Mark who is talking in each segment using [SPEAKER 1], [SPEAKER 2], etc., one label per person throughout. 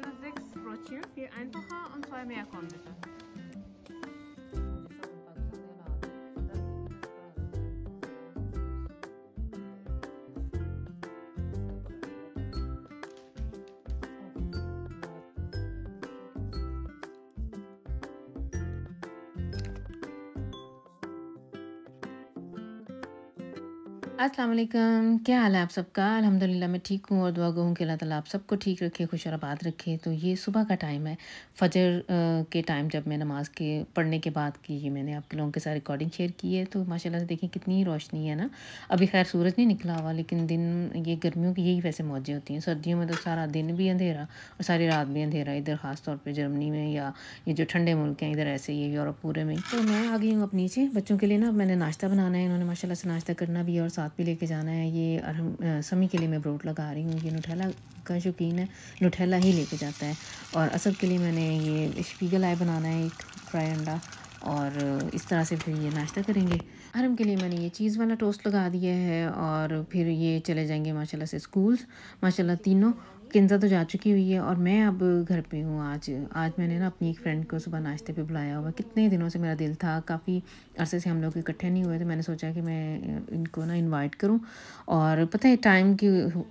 [SPEAKER 1] gerne sechs Brötchen, viel einfacher und zwei mehr kommen bitte. अस्सलाम वालेकुम क्या हाल है आप सबका अल्हम्दुलिल्लाह मैं ठीक हूँ और दुआ गो हूँ कि अल्लाह ताला आप सबको ठीक रखे खुश और आबाद रखे तो ये सुबह का टाइम है फजर के टाइम जब मैं नमाज के पढ़ने के बाद की ये मैंने आपके लोगों के साथ रिकॉर्डिंग शेयर की है तो माशाल्लाह से देखें कितनी रोशनी है ना अभी खैर सूरज नहीं निकला हुआ लेकिन दिन ये गर्मियों की यही वैसे मौजें होती हैं सर्दियों में तो सारा दिन भी अंधेरा और सारी रात भी अंधेरा इधर ख़ास तौर पर जर्मनी में या ये जो ठंडे मुल्क हैं इधर ऐसे ही यूरोप पूरे में तो मैं आ गई हूँ अपनी से बच्चों के लिए ना मैंने नाश्ता बनाना है इन्होंने माशाला से नाश्ता करना भी है और साथ साथ भी लेके जाना है ये समी के लिए मैं ब्रोड लगा रही हूँ ये नुठेला का शौकीन है नुठैला ही लेके जाता है और असद के लिए मैंने ये स्पीगल आय बनाना है एक फ्राई अंडा और इस तरह से फिर ये नाश्ता करेंगे हरम के लिए मैंने ये चीज़ वाला टोस्ट लगा दिया है और फिर ये चले जाएंगे माशाल्लाह से स्कूल्स माशाल्लाह तीनों किन्जा तो जा चुकी हुई है और मैं अब घर पे हूँ आज आज मैंने ना अपनी एक फ्रेंड को सुबह नाश्ते पे बुलाया हुआ कितने दिनों से मेरा दिल था काफ़ी अरसे से हम लोग इकट्ठे नहीं हुए तो मैंने सोचा कि मैं इनको ना इनवाइट करूँ और पता है टाइम के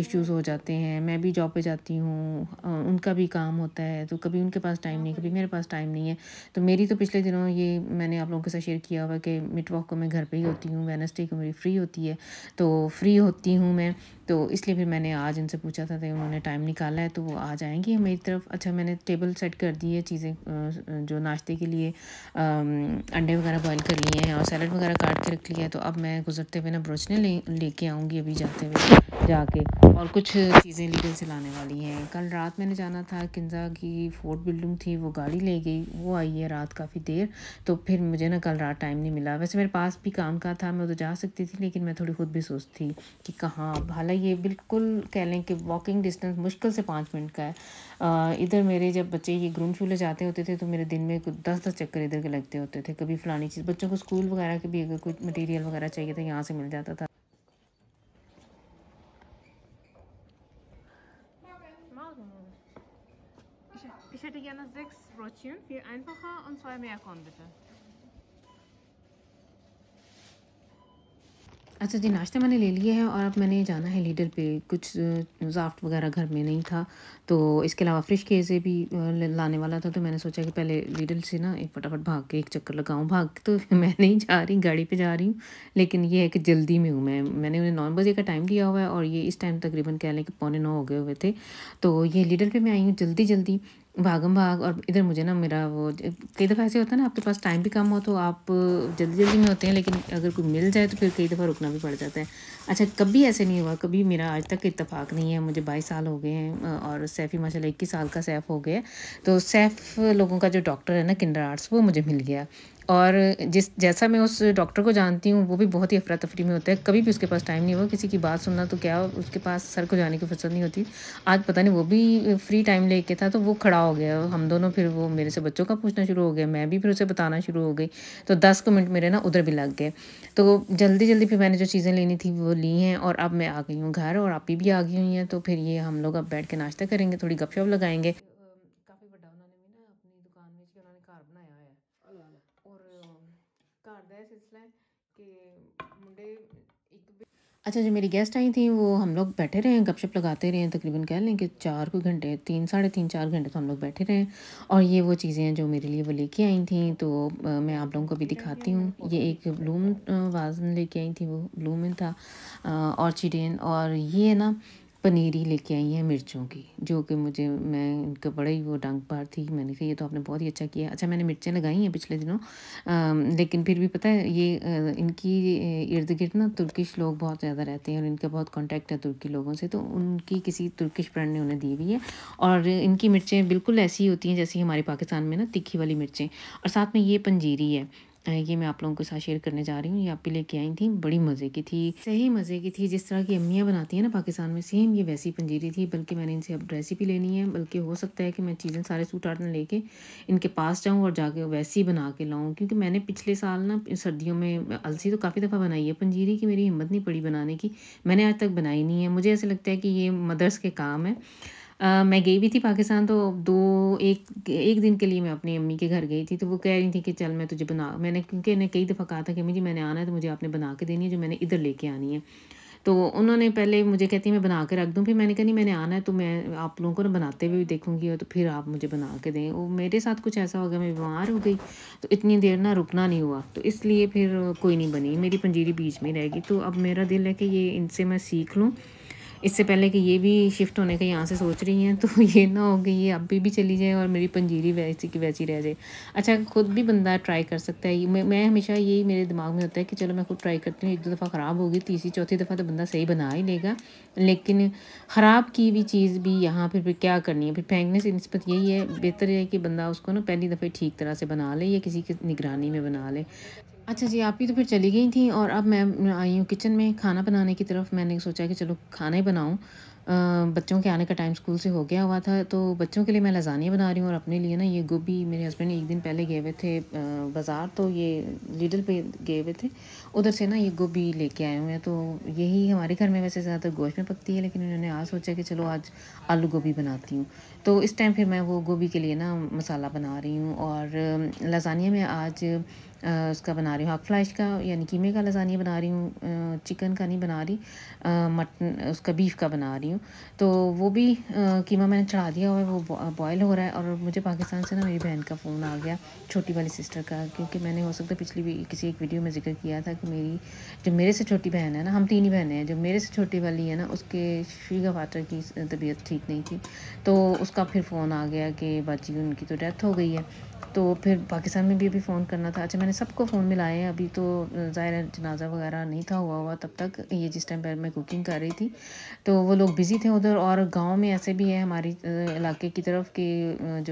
[SPEAKER 1] इश्यूज़ हो जाते हैं मैं भी जॉब पे जाती हूँ उनका भी काम होता है तो कभी उनके पास टाइम नहीं कभी मेरे पास टाइम नहीं है तो मेरी तो पिछले दिनों ये मैंने आप लोगों के साथ शेयर किया हुआ कि मिटवॉक को मैं घर पर ही होती हूँ वेनसडे को मेरी फ्री होती है तो फ्री होती हूँ मैं तो इसलिए फिर मैंने आज इनसे पूछा था तो उन्होंने टाइम निकाला है तो वो आ जाएंगी मेरी तरफ अच्छा मैंने टेबल सेट कर दी है चीज़ें जो नाश्ते के लिए अंडे वगैरह बॉयल कर लिए हैं और सैलड वगैरह काट के रख लिया है तो अब मैं गुजरते हुए ना ब्रोचने ले लेके आऊँगी अभी जाते हुए जाके और कुछ चीज़ें लीगल से लाने वाली हैं कल रात मैंने जाना था किन्जा की फोर्ट बिल्डिंग थी वो गाड़ी ले गई वो आई है रात काफ़ी देर तो फिर मुझे ना कल रात टाइम नहीं मिला वैसे मेरे पास भी काम का था मैं तो जा सकती थी लेकिन मैं थोड़ी खुद भी सोचती कि कहाँ अब हालांकि ज़्यादा ये बिल्कुल कह लें कि वॉकिंग डिस्टेंस मुश्किल से पाँच मिनट का है इधर मेरे जब बच्चे ये ग्रूम झूले जाते होते थे तो मेरे दिन में कुछ दस दस चक्कर इधर के लगते होते थे कभी फ़लानी चीज़ बच्चों को स्कूल वगैरह के भी अगर कुछ मटेरियल वगैरह चाहिए तो यहाँ से मिल जाता था Ich hätte gerne sechs Brötchen, viel einfacher und zwei mehr Korn bitte. अच्छा जी नाश्ता मैंने ले लिया है और अब मैंने जाना है लीडर पे कुछ जाफ्ट वगैरह घर में नहीं था तो इसके अलावा फ्रिश केजे भी लाने वाला था तो मैंने सोचा कि पहले लीडल से ना एक फटाफट भाग के एक चक्कर लगाऊं भाग तो मैं नहीं जा रही गाड़ी पे जा रही हूँ लेकिन ये है कि जल्दी में हूँ मैं मैंने उन्हें नौ बजे का टाइम दिया हुआ है और ये इस टाइम तकरीबन कह लें कि पौने नौ हो गए हुए थे तो ये लीडल पर मैं आई हूँ जल्दी जल्दी भागम भाग और इधर मुझे ना मेरा वो कई दफ़ा ऐसे होता है ना आपके पास टाइम भी कम हो तो आप जल्दी जल्दी में होते हैं लेकिन अगर कोई मिल जाए तो फिर कई दफ़ा रुकना भी पड़ जाता है अच्छा कभी ऐसे नहीं हुआ कभी मेरा आज तक इतफाक़ नहीं है मुझे बाईस साल हो गए हैं और सैफ़ी माशाल्लाह इक्कीस साल का सैफ़ हो गया तो सैफ़ लोगों का जो डॉक्टर है ना किन्नर आर्ट्स वो मुझे मिल गया और जिस जैसा मैं उस डॉक्टर को जानती हूँ वो भी बहुत ही अफरा तफरी में होता है कभी भी उसके पास टाइम नहीं हुआ किसी की बात सुनना तो क्या उसके पास सर को जाने की फुर्सत नहीं होती आज पता नहीं वो भी फ्री टाइम लेके था तो वो खड़ा हो गया हम दोनों फिर वो मेरे से बच्चों का पूछना शुरू हो गया मैं भी फिर उसे बताना शुरू हो गई तो दस को मिनट मेरे ना उधर भी लग गए तो जल्दी जल्दी फिर मैंने जो चीज़ें लेनी थी वो ली हैं और अब मैं आ गई हूँ घर और आप भी आ गई हुई हैं तो फिर ये हम लोग अब बैठ के नाश्ता करेंगे थोड़ी गपशप लगाएंगे और ਘਰ कि मुंडे एक अच्छा जो मेरी गेस्ट आई थी वो हम लोग बैठे रहे हैं गपशप लगाते रहे हैं तकरीबन कह लें कि चार को घंटे तीन साढ़े तीन चार घंटे तो हम लोग बैठे रहे और ये वो चीज़ें हैं जो मेरे लिए वो लेके आई थी तो मैं आप लोगों को भी दिखाती हूँ ये एक ब्लूम वाजन लेके आई थी वो ब्लूम था चिडेन और ये ना पनीरी लेके आई है मिर्चों की जो कि मुझे मैं इनका बड़ा ही वो डंग पार थी मैंने कहा ये तो आपने बहुत ही अच्छा किया अच्छा मैंने मिर्चें लगाई हैं पिछले दिनों आ, लेकिन फिर भी पता है ये आ, इनकी इर्द गिर्द ना तुर्किश लोग बहुत ज़्यादा रहते हैं और इनका बहुत कॉन्टैक्ट है तुर्की लोगों से तो उनकी किसी तुर्किश ब्रांड ने उन्हें दी हुई है और इनकी मिर्चें बिल्कुल ऐसी होती हैं जैसी हमारे पाकिस्तान में ना तीखी वाली मिर्चें और साथ में ये पंजीरी है ये मैं आप लोगों के साथ शेयर करने जा रही हूँ ये आप भी लेके आई थी बड़ी मज़े की थी सही मज़े की थी जिस तरह की अम्मियाँ बनाती हैं ना पाकिस्तान में सेम ये वैसी पंजीरी थी बल्कि मैंने इनसे अब रेसिपी लेनी है बल्कि हो सकता है कि मैं चीज़ें सारे सूट आर्टन लेके इनके पास जाऊँ और जाके वैसी बना के लाऊँ क्योंकि मैंने पिछले साल ना सर्दियों में अलसी तो काफ़ी दफ़ा बनाई है पंजीरी की मेरी हिम्मत नहीं पड़ी बनाने की मैंने आज तक बनाई नहीं है मुझे ऐसा लगता है कि ये मदर्स के काम है मैं गई भी थी पाकिस्तान तो दो एक एक दिन के लिए मैं अपनी अम्मी के घर गई थी तो वो कह रही थी कि चल मैं तुझे बना मैंने क्योंकि इन्हें कई दफ़ा कहा था कि अम्मी जी मैंने आना है तो मुझे आपने बना के देनी है जो मैंने इधर लेके आनी है तो उन्होंने पहले मुझे कहती मैं बना के रख दूँ फिर मैंने कहा नहीं मैंने आना है तो मैं आप लोगों को ना बनाते हुए भी देखूँगी और तो फिर आप मुझे बना के दें वो मेरे साथ कुछ ऐसा हो गया मैं बीमार हो गई तो इतनी देर ना रुकना नहीं हुआ तो इसलिए फिर कोई नहीं बनी मेरी पंजीरी बीच में रहेगी तो अब मेरा दिल है कि ये इनसे मैं सीख लूँ इससे पहले कि ये भी शिफ्ट होने का यहाँ से सोच रही हैं तो ये ना हो कि ये अभी भी चली जाए और मेरी पंजीरी वैसी की वैसी रह जाए अच्छा खुद भी बंदा ट्राई कर सकता है मैं, मैं हमेशा यही मेरे दिमाग में होता है कि चलो मैं खुद ट्राई करती हूँ एक दो दफ़ा ख़राब होगी तीसरी चौथी दफ़ा तो बंदा सही बना ही लेगा लेकिन ख़राब की भी चीज़ भी यहाँ फिर फिर क्या करनी है फिर फेंकने से नस्बत यही है बेहतर है कि बंदा उसको ना पहली दफ़े ठीक तरह से बना ले या किसी की निगरानी में बना ले अच्छा जी आप ही तो फिर चली गई थी और अब मैं आई हूँ किचन में खाना बनाने की तरफ मैंने सोचा कि चलो खाना ही बनाऊँ बच्चों के आने का टाइम स्कूल से हो गया हुआ था तो बच्चों के लिए मैं लजानिया बना रही हूँ और अपने लिए ना ये गोभी मेरे हस्बैंड एक दिन पहले गए हुए थे बाज़ार तो ये लीडल पे गए हुए थे उधर से ना ये गोभी लेके आए हुए हैं तो यही हमारे घर में वैसे ज़्यादातर गोश्त में पकती है लेकिन उन्होंने आज सोचा कि चलो आज आलू गोभी बनाती हूँ तो इस टाइम फिर मैं वो गोभी के लिए ना मसाला बना रही हूँ और लजानिया में आज उसका बना रही हूँ हाफ फ्लाइश का यानी कीमे का लजानिया बना रही हूँ चिकन का नहीं बना रही मटन उसका बीफ का बना रही हूँ तो वो भी कीमा मैंने चढ़ा दिया और वो बॉयल हो रहा है और मुझे पाकिस्तान से ना मेरी बहन का फ़ोन आ गया छोटी वाली सिस्टर का क्योंकि मैंने हो सकता पिछली भी किसी एक वीडियो में जिक्र किया था कि मेरी जो मेरे से छोटी बहन है ना हम तीन ही बहनें हैं जो मेरे से छोटी वाली है ना उसके शीघा फाटर की तबीयत ठीक नहीं थी तो उसका फिर फ़ोन आ गया कि बाजी उनकी तो डेथ हो गई है तो फिर पाकिस्तान में भी अभी फ़ोन करना था अच्छा मैंने सबको फ़ोन मिलाए हैं अभी तो ज़ाहिर जनाजा वगैरह नहीं था हुआ हुआ तब तक ये जिस टाइम पर मैं कुकिंग कर रही थी तो वो लोग बिज़ी थे उधर और गांव में ऐसे भी है हमारी इलाके की तरफ कि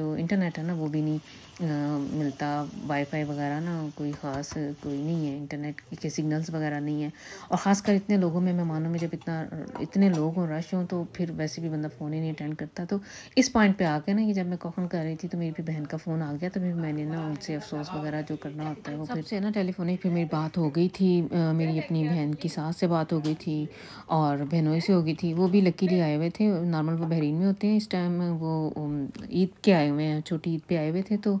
[SPEAKER 1] जो इंटरनेट है ना वो भी नहीं मिलता वाईफाई वगैरह ना कोई ख़ास कोई नहीं है इंटरनेट के सिग्नल्स वगैरह नहीं है और ख़ासकर इतने लोगों में मेहमानों में जब इतना इतने लोग हों रश हों तो फिर वैसे भी बंदा फ़ोन ही नहीं अटेंड करता तो इस पॉइंट पे आके ना कि जब मैं कॉफन कर रही थी तो मेरी भी बहन का फ़ोन आ गया तो फिर मैंने ना उनसे अफसोस वगैरह जो करना होता है वो फिर से ना टेलीफोनिक फिर मेरी बात हो गई थी मेरी अपनी बहन की सास से बात हो गई थी और बहनों से हो गई थी वो भी लकीली आए हुए थे नॉर्मल वो बहरीन में होते हैं इस टाइम वो ईद के आए हुए हैं छोटी ईद पर आए हुए थे तो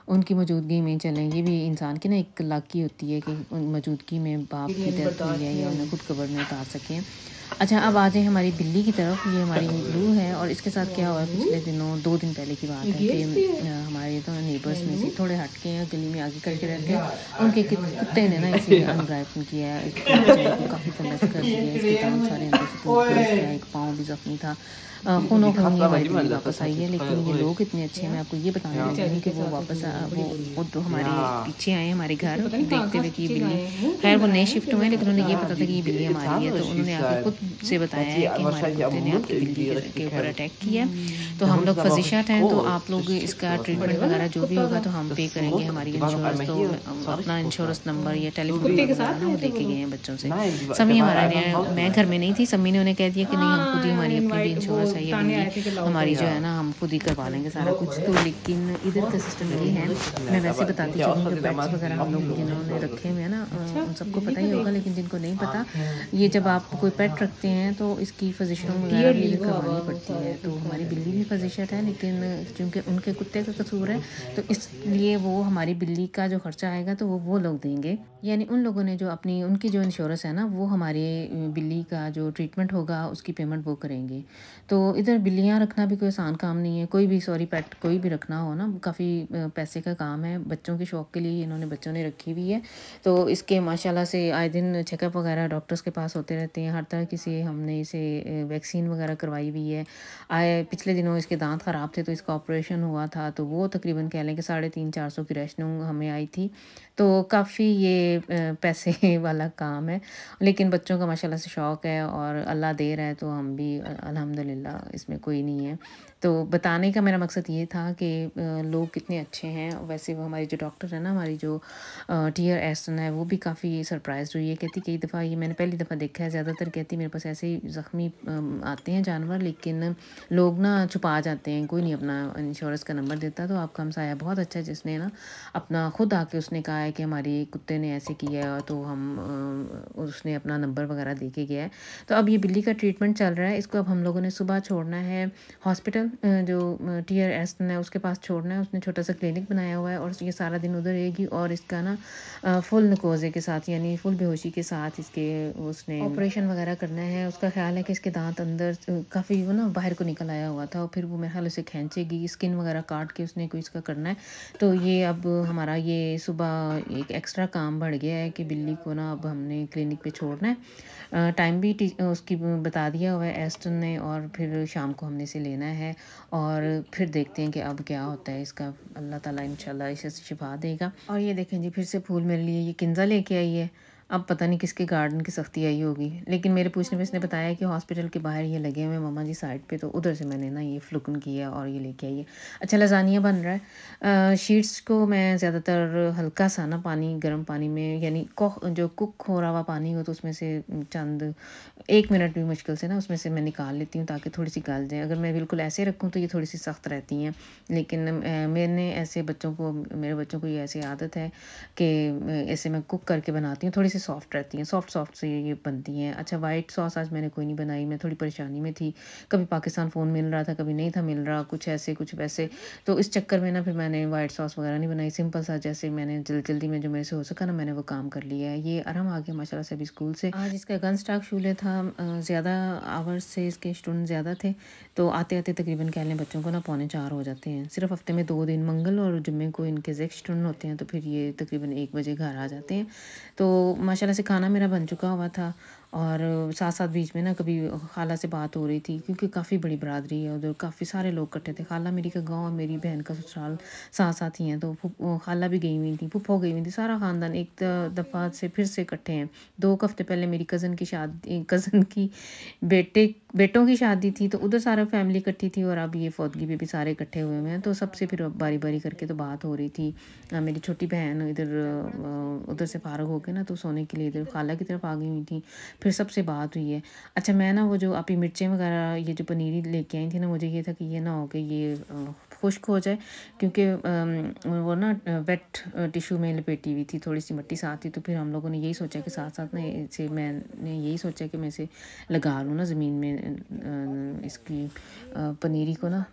[SPEAKER 1] उनकी मौजूदगी में चलें ये भी इंसान की ना एक लाकी होती है कि उन मौजूदगी में बाप की डेथ हुई है या उन्हें खुद कबर में उतार सकें अच्छा अब आ जाए हमारी दिल्ली की तरफ ये हमारी ब्लू है और इसके साथ क्या हुआ पिछले दिनों दो दिन पहले की बात है कि हमारे तो नेबर्स में से थोड़े हटके हैं गली में आगे करके रहते हैं उनके कुत्ते ने ना इसे अनड्राइपन किया है काफ़ी तंदस्त कर दिया इसके कारण सारे अंदर से एक पाँव भी जख्मी था खूनों खून वापस आई है लेकिन ये लोग इतने अच्छे हैं मैं आपको ये बताना हाँ। चाहती हूँ कि वो वापस वो वो तो हमारे पीछे आए हमारे घर देखते हुए कि बिल्ली खैर वो नए शिफ्ट तो हुए लेकिन उन्हें ये पता था कि ये बिल्ली हमारी है तो उन्होंने आगे खुद से बताया है कि हमारे कुत्ते ने आपकी बिल्ली के ऊपर अटैक किया हम्म। तो हम लोग फजिशात हैं तो आप लोग इसका ट्रीटमेंट वगैरह जो भी होगा तो, तो हम पे करेंगे हमारी इंश्योरेंस तो अपना इंश्योरेंस नंबर या टेलीफोन नंबर वो लेके तो गए हैं बच्चों से समी हमारा मैं घर में नहीं थी सम्मी ने उन्हें कह दिया कि नहीं हम खुद ही हाँ, हमारी अपनी भी इंश्योरेंस है ये हमारी जो है ना हम खुद ही करवा लेंगे सारा कुछ तो लेकिन इधर का सिस्टम ये है हैं मैं वैसे बताती चलूँ जो बैट्स वगैरह हम लोग जिन्होंने रखे हुए हैं ना अच्छा, उन सबको पता ही होगा लेकिन जिनको नहीं पता ये जब आप कोई पेट रखते हैं तो इसकी फजिशों तो में करवानी पड़ती है तो हमारी बिल्ली भी फजिशत है लेकिन चूँकि उनके कुत्ते का कसूर है तो इसलिए वो हमारी बिल्ली का जो खर्चा आएगा तो वो वो लोग देंगे यानी उन लोगों ने जो अपनी उनकी जो इंश्योरेंस है ना वो हमारे बिल्ली का जो ट्रीटमेंट होगा उसकी पेमेंट वो करेंगे तो इधर बिल्लियाँ रखना भी कोई आसान काम नहीं है कोई भी सॉरी पेट कोई भी रखना हो ना काफ़ी पैसे पैसे का काम है बच्चों के शौक़ के लिए इन्होंने बच्चों ने रखी हुई है तो इसके माशाल्लाह से आए दिन चेकअप वगैरह डॉक्टर्स के पास होते रहते हैं हर तरह की से हमने इसे वैक्सीन वगैरह करवाई हुई है आए पिछले दिनों इसके दांत ख़राब थे तो इसका ऑपरेशन हुआ था तो वो तकरीबन कह लें कि साढ़े तीन चार सौ की रेशनिंग हमें आई थी तो काफ़ी ये पैसे वाला काम है लेकिन बच्चों का माशाल्लाह से शौक़ है और अल्लाह दे रहा है तो हम भी अल्हम्दुलिल्लाह इसमें कोई नहीं है तो बताने का मेरा मकसद ये था कि लोग कितने अच्छे हैं वैसे वो हमारी जो डॉक्टर है ना हमारी जो टीयर एस्टन है वो भी काफ़ी सरप्राइज हुई है कहती कई दफ़ा ये मैंने पहली दफ़ा देखा है ज़्यादातर कहती मेरे पास ऐसे ही ज़ख्मी आते हैं जानवर लेकिन लोग ना छुपा जाते हैं कोई नहीं अपना इंश्योरेंस का नंबर देता तो आपका हमसाया बहुत अच्छा है जिसने ना अपना खुद आके उसने कहा है कि हमारी कुत्ते ने ऐसे किया है तो हम उसने अपना नंबर वगैरह दे के गया है तो अब ये बिल्ली का ट्रीटमेंट चल रहा है इसको अब हम लोगों ने सुबह छोड़ना है हॉस्पिटल जो टी आर एस है उसके पास छोड़ना है उसने छोटा सा क्लिनिक बनाया हुआ है और ये सारा दिन उधर रहेगी और इसका ना फुल नकोजे के साथ यानी फुल बेहोशी के साथ इसके उसने ऑपरेशन वगैरह करना है उसका ख्याल है कि इसके दांत अंदर काफ़ी वो ना बाहर को निकल आया हुआ था और फिर वो मेरे ख्याल उसे खींचेगी स्किन वगैरह काट के उसने कोई इसका करना है तो ये अब हमारा ये सुबह एक एक्स्ट्रा काम बढ़ गया है कि बिल्ली को ना अब हमने क्लिनिक पे छोड़ना है टाइम भी उसकी बता दिया हुआ है एस्टन ने और फिर शाम को हमने इसे लेना है और फिर देखते हैं कि अब क्या होता है इसका अल्लाह ताला इंशाल्लाह इसे शिफा देगा और ये देखें जी फिर से फूल मेरे लिए ये किन्जा लेके आई है अब पता नहीं किसके गार्डन की सख्ती आई होगी लेकिन मेरे पूछने पर इसने बताया कि हॉस्पिटल के बाहर ये लगे हुए हैं मामा जी साइड पे तो उधर से मैंने ना ये फ्लुकन किया और ये लेके आई है अच्छा लजानिया बन रहा है शीट्स को मैं ज़्यादातर हल्का सा ना पानी गर्म पानी में यानी जो कुक हो रहा हुआ पानी हो तो उसमें से चंद एक मिनट भी मुश्किल से ना उसमें से मैं निकाल लेती हूँ ताकि थोड़ी सी गल जाए अगर मैं बिल्कुल ऐसे रखूँ तो ये थोड़ी सी सख्त रहती हैं लेकिन मैंने ऐसे बच्चों को मेरे बच्चों को ये ऐसी आदत है कि ऐसे मैं कुक करके बनाती हूँ थोड़ी सी अच्छी सॉफ्ट रहती हैं सॉफ्ट सॉफ्ट से ये बनती हैं अच्छा वाइट सॉस आज मैंने कोई नहीं बनाई मैं थोड़ी परेशानी में थी कभी पाकिस्तान फ़ोन मिल रहा था कभी नहीं था मिल रहा कुछ ऐसे कुछ वैसे तो इस चक्कर में ना फिर मैंने वाइट सॉस वगैरह नहीं बनाई सिंपल सा जैसे मैंने जल्दी जल्दी में जो मेरे से हो सका ना मैंने वो काम कर लिया है ये आराम आ गया माशाला से अभी स्कूल से आज इसका गन स्टाक शूले था ज़्यादा आवर्स से इसके स्टूडेंट ज़्यादा थे तो आते आते तकरीबन कह लें बच्चों को ना पौने चार हो जाते हैं सिर्फ हफ्ते में दो दिन मंगल और जुम्मे को इनके जेक्स स्टूडेंट होते हैं तो फिर ये तकरीबन एक बजे घर आ जाते हैं तो माशाल्लाह से खाना मेरा बन चुका हुआ था और साथ साथ बीच में ना कभी खाला से बात हो रही थी क्योंकि काफ़ी बड़ी बरदरी है उधर काफ़ी सारे लोग इकट्ठे थे खाला मेरी का गाँव और मेरी बहन का ससुराल साथ साथ ही हैं तो खाला भी गई हुई थी पुप्पो गई हुई थी सारा ख़ानदान एक दफ़ा से फिर से इकट्ठे हैं दो हफ्ते पहले मेरी कज़न की शादी कज़न की बेटे बेटों की शादी थी तो उधर सारा फैमिली इकट्ठी थी और अब ये फौदगी पे भी सारे इकट्ठे हुए हैं तो सबसे फिर बारी बारी करके तो बात हो रही थी मेरी छोटी बहन इधर उधर से फारग होकर ना तो सोने के लिए इधर खाला की तरफ आ गई हुई थी फिर सबसे बात हुई है अच्छा मैं ना वो जो आपकी मिर्चें वगैरह ये जो पनीरी लेके आई थी ना मुझे ये था कि ये ना हो कि ये खुश्क हो जाए क्योंकि वो ना वेट टिशू में लपेटी हुई थी थोड़ी सी मिट्टी साथ थी तो फिर हम लोगों ने यही सोचा कि साथ साथ ना इसे मैंने यही सोचा कि मैं इसे लगा लूँ ना ज़मीन में इसकी पनीरी को ना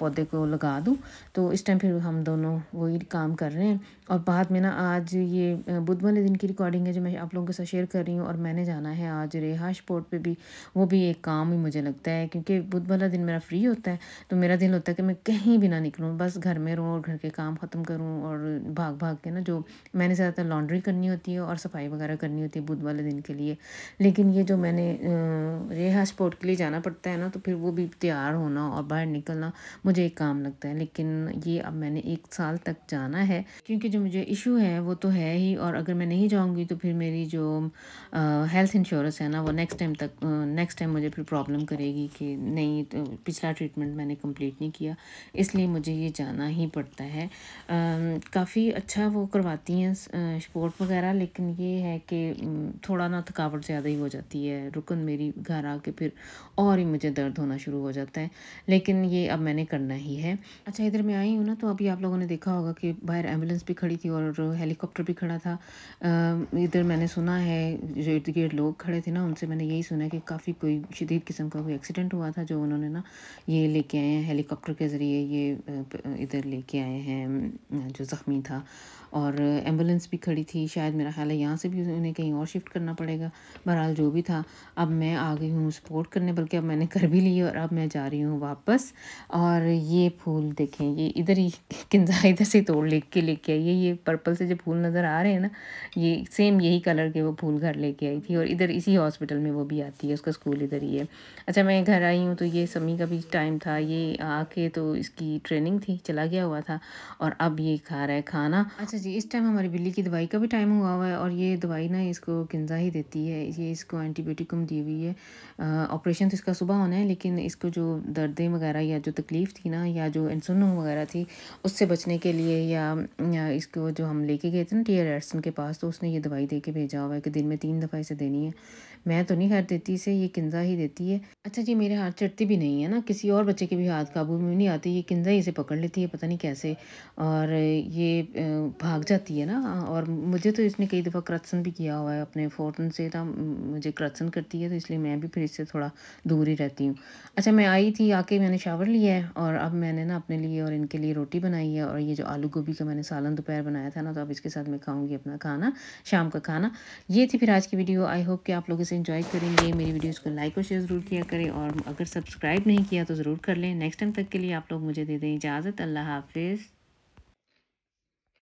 [SPEAKER 1] पौधे को लगा दूँ तो इस टाइम फिर हम दोनों वही काम कर रहे हैं और बाद में ना आज ये बुध वाले दिन की रिकॉर्डिंग है जो मैं आप लोगों के साथ शेयर कर रही हूँ और मैंने जाना है आज रिहाश पोर्ट पे भी वो भी एक काम ही मुझे लगता है क्योंकि बुध वाला दिन मेरा फ्री होता है तो मेरा दिल होता है कि मैं कहीं भी ना निकलूँ बस घर में रहूँ और घर के काम ख़त्म करूँ और भाग भाग के ना जो मैंने ज़्यादातर लॉन्ड्री करनी होती है और सफाई वगैरह करनी होती है बुध वाले दिन के लिए लेकिन ये जो मैंने रेहा पोर्ट के लिए जाना पड़ता है ना तो फिर वो भी तैयार होना और बाहर निकलना मुझे एक काम लगता है लेकिन ये अब मैंने एक साल तक जाना है क्योंकि जो मुझे इशू है वो तो है ही और अगर मैं नहीं जाऊँगी तो फिर मेरी जो हेल्थ इंश्योरेंस से है ना वो नेक्स्ट टाइम तक नेक्स्ट टाइम मुझे फिर प्रॉब्लम करेगी कि नहीं तो पिछला ट्रीटमेंट मैंने कंप्लीट नहीं किया इसलिए मुझे ये जाना ही पड़ता है काफ़ी अच्छा वो करवाती हैं स्पोर्ट वगैरह लेकिन ये है कि थोड़ा ना थकावट ज़्यादा ही हो जाती है रुकन मेरी घर आके फिर और ही मुझे दर्द होना शुरू हो जाता है लेकिन ये अब मैंने करना ही है अच्छा इधर मैं आई हूँ ना तो अभी आप लोगों ने देखा होगा कि बाहर एम्बुलेंस भी खड़ी थी और हेलीकॉप्टर भी खड़ा था इधर मैंने सुना है जो इर्द गिर्द लोग खड़े रहे थे ना उनसे मैंने यही सुना कि काफ़ी कोई शदीद किस्म का कोई एक्सीडेंट हुआ था जो उन्होंने ना ये लेके आए हैं हेलीकॉप्टर के ज़रिए ये इधर लेके आए हैं जो ज़ख्मी था और एम्बुलेंस भी खड़ी थी शायद मेरा ख्याल है यहाँ से भी उन्हें कहीं और शिफ्ट करना पड़ेगा बहरहाल जो भी था अब मैं आ गई हूँ सपोर्ट करने बल्कि अब मैंने कर भी ली और अब मैं जा रही हूँ वापस और ये फूल देखें ये इधर ही किंजा इधर से तोड़ ले के लेके आई है ये पर्पल से जो फूल नज़र आ रहे हैं ना ये सेम यही कलर के वो फूल घर लेके आई थी और इधर इसी हॉस्पिटल में वो भी आती है उसका स्कूल इधर ही है अच्छा मैं घर आई हूँ तो ये समी का भी टाइम था ये आके तो इसकी ट्रेनिंग थी चला गया हुआ था और अब ये खा रहा है खाना अच्छा अच्छा जी इस टाइम हमारी बिल्ली की दवाई का भी टाइम हुआ हुआ है और ये दवाई ना इसको किन्जा ही देती है ये इसको एंटीबायोटिकम दी हुई है ऑपरेशन तो इसका सुबह होना है लेकिन इसको जो दर्दें वगैरह या जो तकलीफ़ थी ना या जो इंसुन वगैरह थी उससे बचने के लिए या, या इसको जो हम लेके गए थे ना टी के पास तो उसने ये दवाई दे के भेजा हुआ है कि दिन में तीन दफ़ा इसे देनी है मैं तो नहीं खैर देती इसे ये किंजा ही देती है अच्छा जी मेरे हाथ चढ़ती भी नहीं है ना किसी और बच्चे के भी हाथ काबू में नहीं आती ये किंजा ही इसे पकड़ लेती है पता नहीं कैसे और ये भाग जाती है ना और मुझे तो इसने कई दफ़ा क्रत्सन भी किया हुआ है अपने फोटन से तो मुझे क्रत्सन करती है तो इसलिए मैं भी फिर इससे थोड़ा दूर ही रहती हूँ अच्छा मैं आई थी आके मैंने शावर लिया है और अब मैंने ना अपने लिए और इनके लिए रोटी बनाई है और ये जो आलू गोभी का मैंने सालन दोपहर बनाया था ना तो अब इसके साथ मैं खाऊँगी अपना खाना शाम का खाना ये थी फिर आज की वीडियो आई होप कि आप लोग से एंजॉय करेंगे मेरी वीडियोज़ को लाइक और शेयर ज़रूर किया करें और अगर सब्सक्राइब नहीं किया तो ज़रूर कर लें नेक्स्ट टाइम तक के लिए आप लोग मुझे दे दें इजाज़त अल्लाह हाफिज़